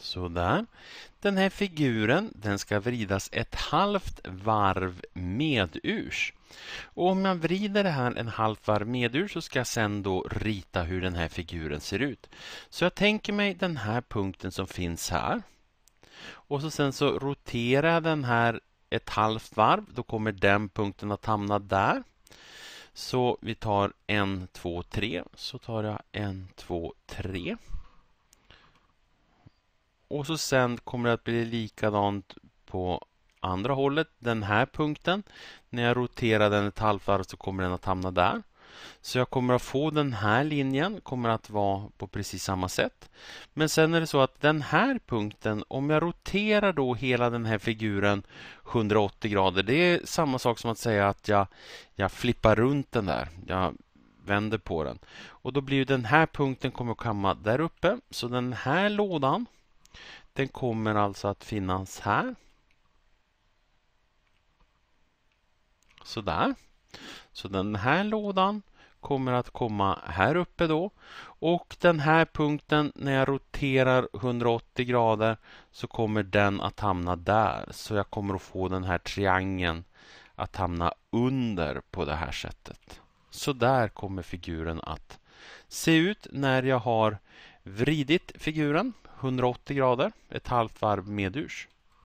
Sådär. Den här figuren den ska vridas ett halvt varv medurs. Och om jag vrider det här en halvt varv medurs så ska jag sen då rita hur den här figuren ser ut. Så jag tänker mig den här punkten som finns här. Och så sen så roterar jag den här ett halvt varv. Då kommer den punkten att hamna där. Så vi tar en, två, tre. Så tar jag en, två, tre. Och så sen kommer det att bli likadant på andra hållet, den här punkten. När jag roterar den ett halvvarv så kommer den att hamna där. Så jag kommer att få den här linjen, kommer att vara på precis samma sätt. Men sen är det så att den här punkten, om jag roterar då hela den här figuren 180 grader, det är samma sak som att säga att jag, jag flippar runt den där. Jag vänder på den. Och då blir den här punkten kommer att komma där uppe. Så den här lådan den kommer alltså att finnas här. Sådär. Så den här lådan kommer att komma här uppe då. Och den här punkten när jag roterar 180 grader så kommer den att hamna där. Så jag kommer att få den här triangeln att hamna under på det här sättet. Så där kommer figuren att se ut när jag har vridit figuren 180 grader, ett halvt varv medurs.